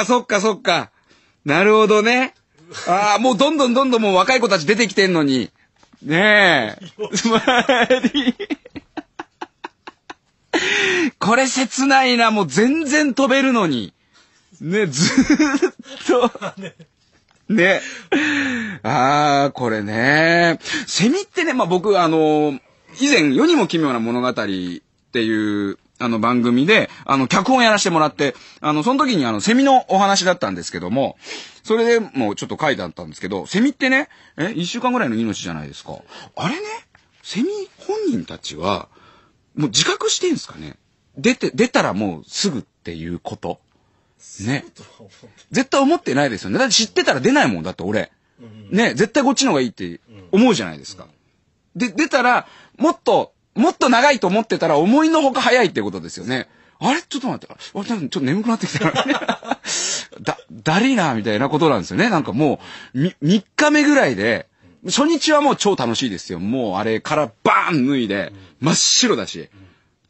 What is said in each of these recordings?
かそっかそっか。なるほどね。ああ、もうどんどんどんどんもう若い子たち出てきてんのに。ねえ。まり。これ切ないな。もう全然飛べるのに。ね、ずーっと。ね。ああ、これね。セミってね、まあ、僕、あの、以前、世にも奇妙な物語っていうあの番組で、あの、脚本やらせてもらって、あの、その時にあの、セミのお話だったんですけども、それでもうちょっと書いてあったんですけど、セミってね、え、一週間ぐらいの命じゃないですか。あれね、セミ本人たちは、もう自覚してんすかね出て、出たらもうすぐっていうこと。ね。絶対思ってないですよね。だって知ってたら出ないもんだって俺。ね、絶対こっちの方がいいって思うじゃないですか。で、出たら、もっともっと長いと思ってたら思いのほか早いってことですよね。あれちょっと待って。あ多分ちょっと眠くなってきた。だ、だりな、みたいなことなんですよね。なんかもう、み、3日目ぐらいで、初日はもう超楽しいですよ。もうあれからバーン脱いで、真っ白だし。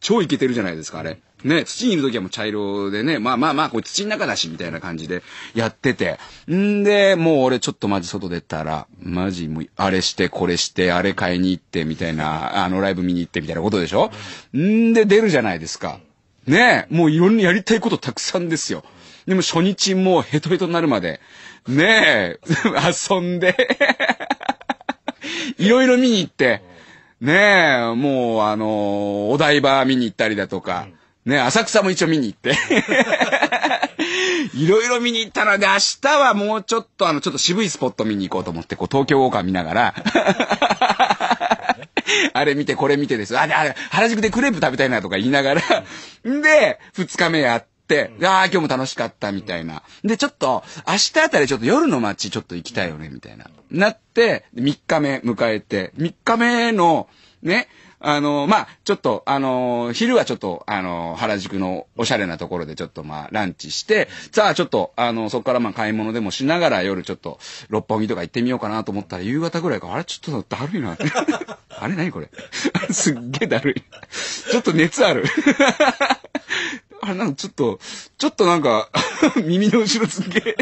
超イケてるじゃないですか、あれ。ね、土にいる時はもう茶色でね、まあまあまあ、これ土の中だし、みたいな感じでやってて。んで、もう俺ちょっとマジ外出たら、マジもう、あれして、これして、あれ買いに行って、みたいな、あの、ライブ見に行って、みたいなことでしょんで、出るじゃないですか。ねもういろんなやりたいことたくさんですよ。でも初日もうヘトヘトになるまで、ねえ、遊んで いろいろ見に行って、ねえ、もう、あの、お台場見に行ったりだとか、ね浅草も一応見に行って。いろいろ見に行ったので、明日はもうちょっと、あの、ちょっと渋いスポット見に行こうと思って、こう、東京ウォーカー見ながら、あれ見て、これ見てです。あれ、あれ、原宿でクレープ食べたいなとか言いながら、ん で、二日目やって、ああ、今日も楽しかった、みたいな。で、ちょっと、明日あたりちょっと夜の街ちょっと行きたいよね、みたいな。なって、3日目迎えて、3日目の、ね、あの、まあ、ちょっと、あの、昼はちょっと、あの、原宿のおしゃれなところでちょっと、まあ、ランチして、さあ、ちょっと、あの、そこからまあ、買い物でもしながら夜ちょっと、六本木とか行ってみようかなと思ったら、夕方ぐらいから、あれちょっとだるいな。あれ何これ すっげえだるい。ちょっと熱ある。あれなんかちょっと、ちょっとなんか、耳の後ろすっげえ、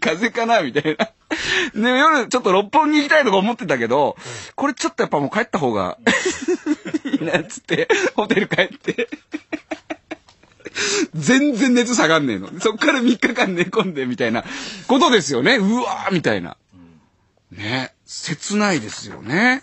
風邪かなみたいな。で、夜、ちょっと六本木行きたいとか思ってたけど、これちょっとやっぱもう帰った方が、いいなっつって、ホテル帰って。全然熱下がんねえの。そっから3日間寝込んで、みたいなことですよね。うわーみたいな。ね。切ないですよね。